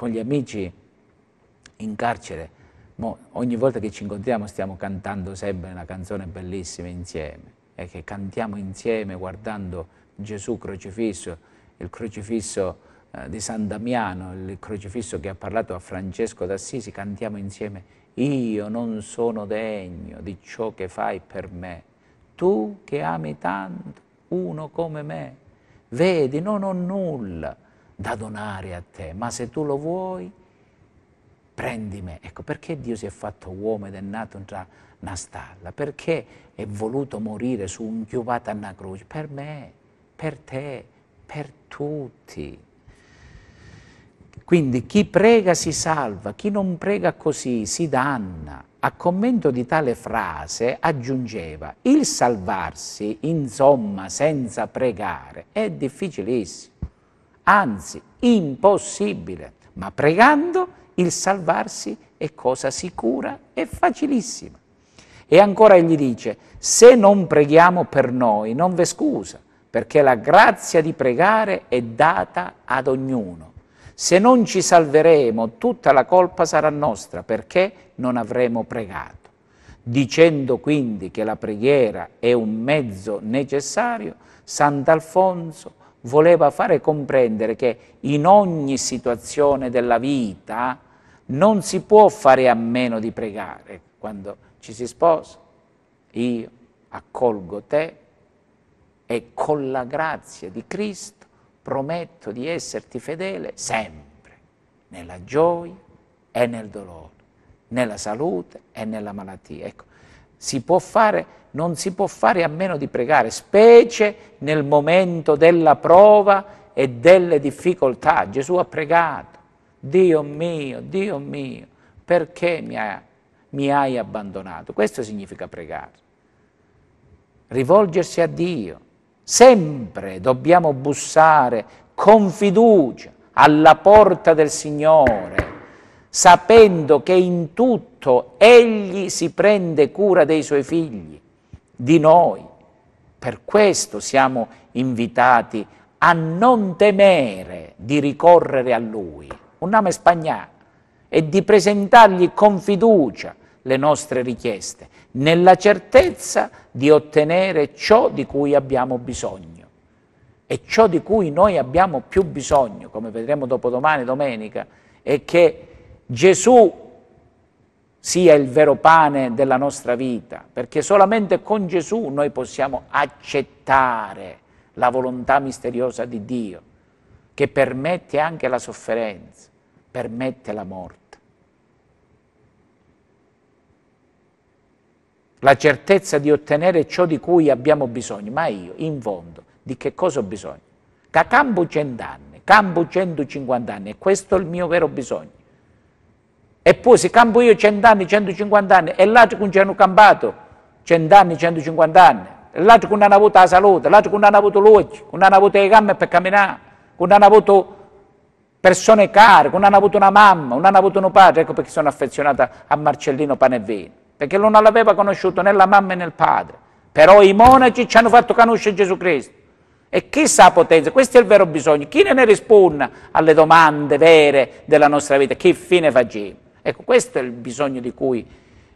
con gli amici in carcere. Mo, ogni volta che ci incontriamo stiamo cantando sempre una canzone bellissima insieme e che cantiamo insieme guardando Gesù crocifisso, il crocifisso eh, di San Damiano, il crocifisso che ha parlato a Francesco d'Assisi, cantiamo insieme io non sono degno di ciò che fai per me, tu che ami tanto uno come me, vedi non ho nulla, da donare a te, ma se tu lo vuoi, prendi me. Ecco, perché Dio si è fatto uomo ed è nato già una stalla? Perché è voluto morire su un chiuvata a una croce? Per me, per te, per tutti. Quindi chi prega si salva, chi non prega così si danna. A commento di tale frase aggiungeva, il salvarsi, insomma, senza pregare, è difficilissimo anzi impossibile, ma pregando il salvarsi è cosa sicura e facilissima. E ancora egli dice, se non preghiamo per noi, non v'è scusa, perché la grazia di pregare è data ad ognuno. Se non ci salveremo, tutta la colpa sarà nostra, perché non avremo pregato. Dicendo quindi che la preghiera è un mezzo necessario, Sant'Alfonso voleva fare comprendere che in ogni situazione della vita non si può fare a meno di pregare quando ci si sposa. Io accolgo te e con la grazia di Cristo prometto di esserti fedele sempre, nella gioia e nel dolore, nella salute e nella malattia. Ecco, si può fare, non si può fare a meno di pregare, specie nel momento della prova e delle difficoltà. Gesù ha pregato, Dio mio, Dio mio, perché mi, ha, mi hai abbandonato? Questo significa pregare, rivolgersi a Dio. Sempre dobbiamo bussare con fiducia alla porta del Signore sapendo che in tutto Egli si prende cura dei Suoi figli, di noi. Per questo siamo invitati a non temere di ricorrere a Lui, un nome spagnolo, e di presentargli con fiducia le nostre richieste, nella certezza di ottenere ciò di cui abbiamo bisogno. E ciò di cui noi abbiamo più bisogno, come vedremo dopo domani, domenica, è che Gesù sia il vero pane della nostra vita, perché solamente con Gesù noi possiamo accettare la volontà misteriosa di Dio, che permette anche la sofferenza, permette la morte. La certezza di ottenere ciò di cui abbiamo bisogno, ma io, in fondo, di che cosa ho bisogno? Cacambo cent'anni, campo 150 anni, e questo è il mio vero bisogno e poi se campo io 100 anni, 150 anni, e l'altro che non ci hanno campato 100 anni, 150 anni, e l'altro che non hanno avuto la salute, l'altro che non hanno avuto l'occhio, non hanno avuto le gambe per camminare, non hanno avuto persone care, non hanno avuto una mamma, non hanno avuto un padre, ecco perché sono affezionata a Marcellino Panevini, perché non l'aveva conosciuto né la mamma né il padre, però i monaci ci hanno fatto conoscere Gesù Cristo. E chi sa potenza? Questo è il vero bisogno. Chi ne risponde alle domande vere della nostra vita? Che fine facciamo? Ecco, questo è il bisogno di cui,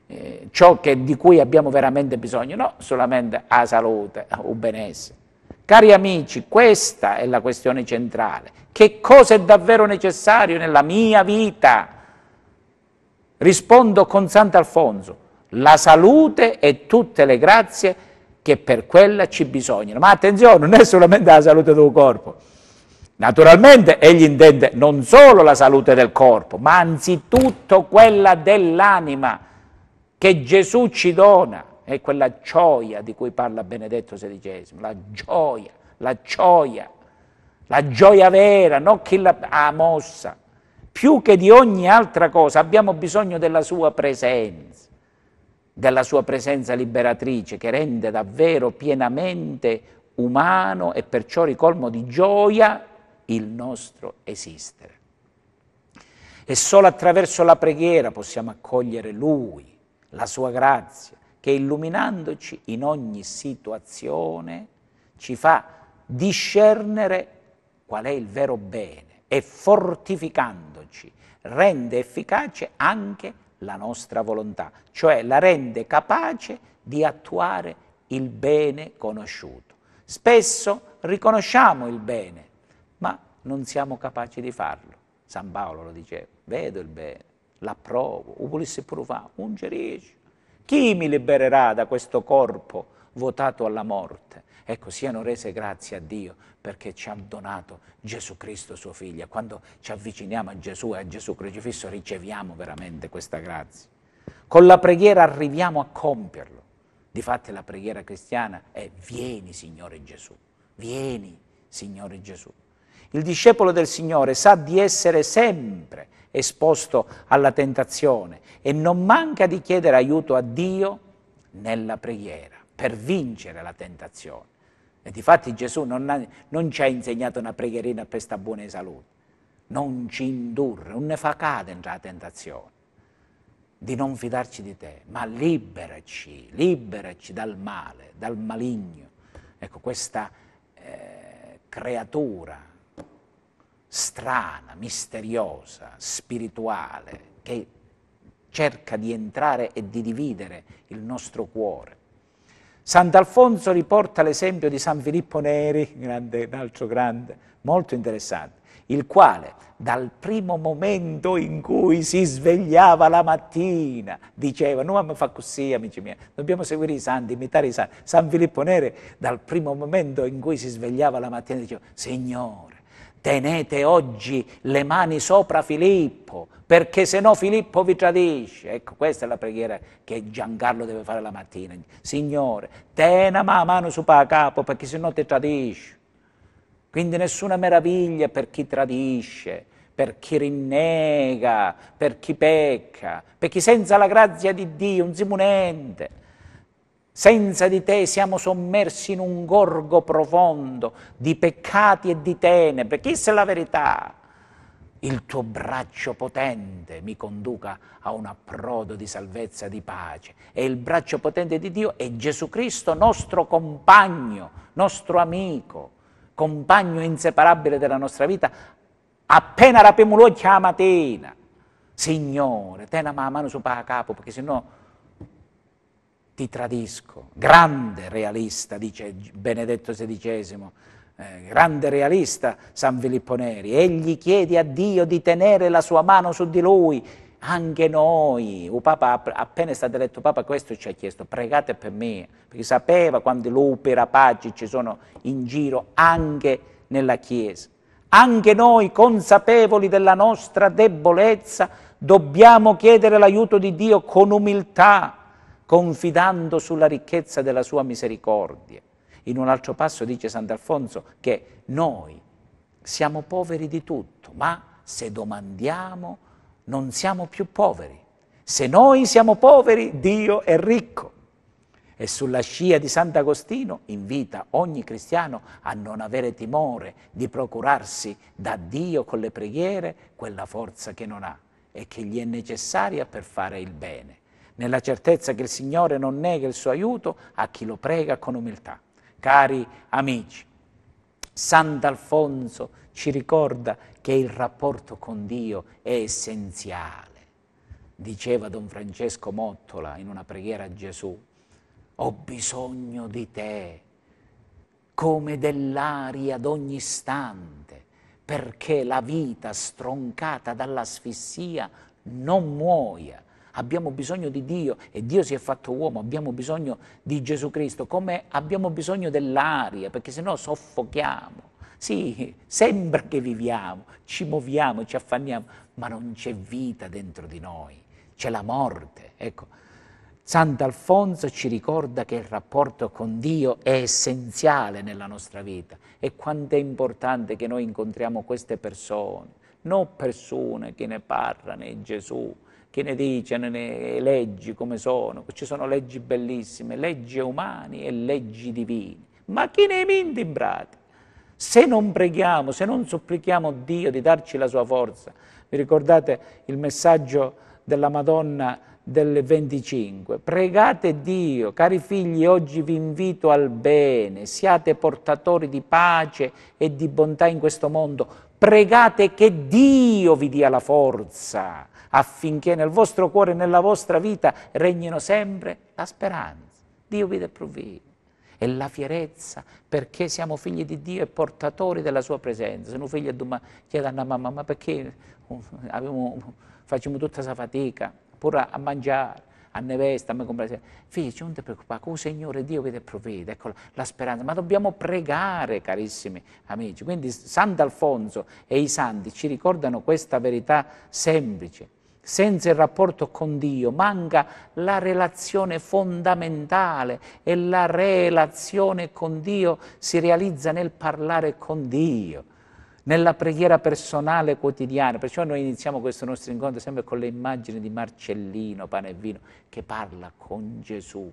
eh, ciò che, di cui abbiamo veramente bisogno, non solamente a salute o eh, benessere. Cari amici, questa è la questione centrale. Che cosa è davvero necessario nella mia vita? Rispondo con Sant'Alfonso, la salute e tutte le grazie che per quella ci bisognano. Ma attenzione, non è solamente la salute del corpo, Naturalmente egli intende non solo la salute del corpo, ma anzitutto quella dell'anima che Gesù ci dona, è quella gioia di cui parla Benedetto XVI, la gioia, la gioia, la gioia vera, non chi la ha ah, mossa. Più che di ogni altra cosa abbiamo bisogno della sua presenza, della sua presenza liberatrice che rende davvero pienamente umano e perciò ricolmo di gioia il nostro esistere. E solo attraverso la preghiera possiamo accogliere Lui, la Sua grazia, che illuminandoci in ogni situazione ci fa discernere qual è il vero bene e fortificandoci rende efficace anche la nostra volontà, cioè la rende capace di attuare il bene conosciuto. Spesso riconosciamo il bene, non siamo capaci di farlo. San Paolo lo diceva, vedo il bene, l'approvo, o volesse pure fare, un geriscio. Chi mi libererà da questo corpo votato alla morte? Ecco, siano rese grazie a Dio perché ci ha donato Gesù Cristo, suo figlio. Quando ci avviciniamo a Gesù e a Gesù crocifisso riceviamo veramente questa grazia. Con la preghiera arriviamo a compierlo. Difatti la preghiera cristiana è vieni Signore Gesù, vieni Signore Gesù. Il discepolo del Signore sa di essere sempre esposto alla tentazione e non manca di chiedere aiuto a Dio nella preghiera per vincere la tentazione. E difatti Gesù non, ha, non ci ha insegnato una pregherina per sta buona salute, non ci indurre, non ne fa cadere la tentazione di non fidarci di te, ma liberaci, liberaci dal male, dal maligno. Ecco, questa eh, creatura strana, misteriosa, spirituale, che cerca di entrare e di dividere il nostro cuore. Sant'Alfonso riporta l'esempio di San Filippo Neri, grande, un altro grande, molto interessante, il quale dal primo momento in cui si svegliava la mattina diceva, non mi fa così amici miei, dobbiamo seguire i santi, imitare i santi. San Filippo Neri dal primo momento in cui si svegliava la mattina diceva, Signore, tenete oggi le mani sopra Filippo, perché se no Filippo vi tradisce. Ecco, questa è la preghiera che Giancarlo deve fare la mattina. Signore, tena ma mano sopra pa capo, perché se no ti tradisce. Quindi nessuna meraviglia per chi tradisce, per chi rinnega, per chi pecca, per chi senza la grazia di Dio, un simunente senza di te siamo sommersi in un gorgo profondo di peccati e di tenebre. Chi Chissà la verità. Il tuo braccio potente mi conduca a un approdo di salvezza, di pace. E il braccio potente di Dio è Gesù Cristo, nostro compagno, nostro amico, compagno inseparabile della nostra vita. Appena rapiamo lui, rapimulo chiamatina. Signore, te la mano su capo, perché sennò... No ti tradisco. Grande realista, dice Benedetto XVI, eh, grande realista San Filippo Neri, egli chiede a Dio di tenere la sua mano su di lui, anche noi, il Papa appena è stato eletto Papa questo ci ha chiesto, pregate per me, perché sapeva quanti lupi rapaci ci sono in giro anche nella Chiesa. Anche noi, consapevoli della nostra debolezza, dobbiamo chiedere l'aiuto di Dio con umiltà, confidando sulla ricchezza della sua misericordia. In un altro passo dice Sant'Alfonso che noi siamo poveri di tutto, ma se domandiamo non siamo più poveri. Se noi siamo poveri, Dio è ricco. E sulla scia di Sant'Agostino invita ogni cristiano a non avere timore di procurarsi da Dio con le preghiere quella forza che non ha e che gli è necessaria per fare il bene nella certezza che il Signore non nega il suo aiuto a chi lo prega con umiltà. Cari amici, Sant'Alfonso ci ricorda che il rapporto con Dio è essenziale. Diceva Don Francesco Mottola in una preghiera a Gesù, ho bisogno di te come dell'aria ad ogni istante, perché la vita stroncata dall'asfissia non muoia, abbiamo bisogno di Dio e Dio si è fatto uomo, abbiamo bisogno di Gesù Cristo, come abbiamo bisogno dell'aria, perché sennò soffochiamo. Sì, sembra che viviamo, ci muoviamo, ci affanniamo, ma non c'è vita dentro di noi, c'è la morte. Ecco, Sant'Alfonso ci ricorda che il rapporto con Dio è essenziale nella nostra vita e quanto è importante che noi incontriamo queste persone, non persone che ne parlano, è Gesù, che ne dice, ne leggi come sono, ci sono leggi bellissime, leggi umane e leggi divine, ma chi ne mente in Se non preghiamo, se non supplichiamo Dio di darci la sua forza, vi ricordate il messaggio della Madonna del 25? Pregate Dio, cari figli, oggi vi invito al bene, siate portatori di pace e di bontà in questo mondo, pregate che Dio vi dia la forza affinché nel vostro cuore e nella vostra vita regnino sempre la speranza. Dio vi provvide. E la fierezza, perché siamo figli di Dio e portatori della sua presenza. Se un figlio chiede a una mamma, ma perché abbiamo, facciamo tutta questa fatica, pure a mangiare, a nevesta, a me comprare. Figlio, non ti preoccupare, con il Signore Dio vede e provvede, ecco la speranza. Ma dobbiamo pregare, carissimi amici. Quindi Sant'Alfonso e i santi ci ricordano questa verità semplice. Senza il rapporto con Dio manca la relazione fondamentale e la relazione con Dio si realizza nel parlare con Dio, nella preghiera personale quotidiana. Perciò noi iniziamo questo nostro incontro sempre con le immagini di Marcellino, pane e vino, che parla con Gesù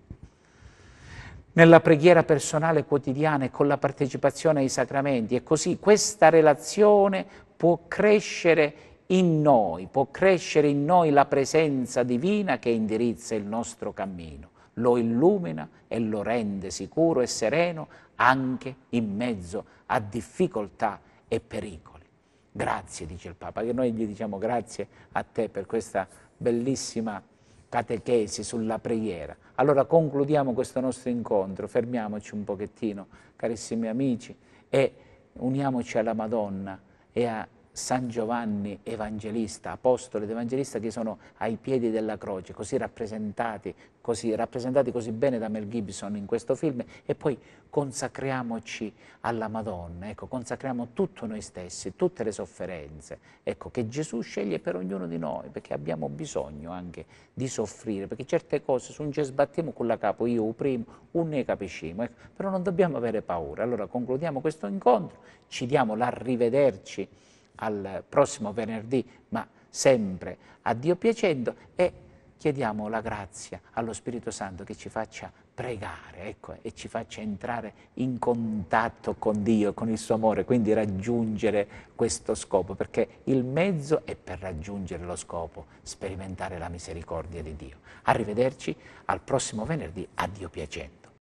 nella preghiera personale quotidiana e con la partecipazione ai sacramenti. E così questa relazione può crescere in noi, può crescere in noi la presenza divina che indirizza il nostro cammino, lo illumina e lo rende sicuro e sereno anche in mezzo a difficoltà e pericoli. Grazie, dice il Papa, che noi gli diciamo grazie a te per questa bellissima catechesi sulla preghiera. Allora concludiamo questo nostro incontro, fermiamoci un pochettino, carissimi amici, e uniamoci alla Madonna e a San Giovanni Evangelista, Apostolo ed Evangelista che sono ai piedi della croce, così rappresentati così, rappresentati così bene da Mel Gibson in questo film e poi consacriamoci alla Madonna, ecco, consacriamo tutto noi stessi, tutte le sofferenze, ecco, che Gesù sceglie per ognuno di noi, perché abbiamo bisogno anche di soffrire, perché certe cose se non ci sbattiamo con la capo, io o primo, o ne capisciamo, ecco, però non dobbiamo avere paura. Allora concludiamo questo incontro, ci diamo l'arrivederci al prossimo venerdì, ma sempre a Dio piacendo e chiediamo la grazia allo Spirito Santo che ci faccia pregare ecco, e ci faccia entrare in contatto con Dio, con il suo amore, quindi raggiungere questo scopo, perché il mezzo è per raggiungere lo scopo, sperimentare la misericordia di Dio. Arrivederci al prossimo venerdì, a Dio piacendo.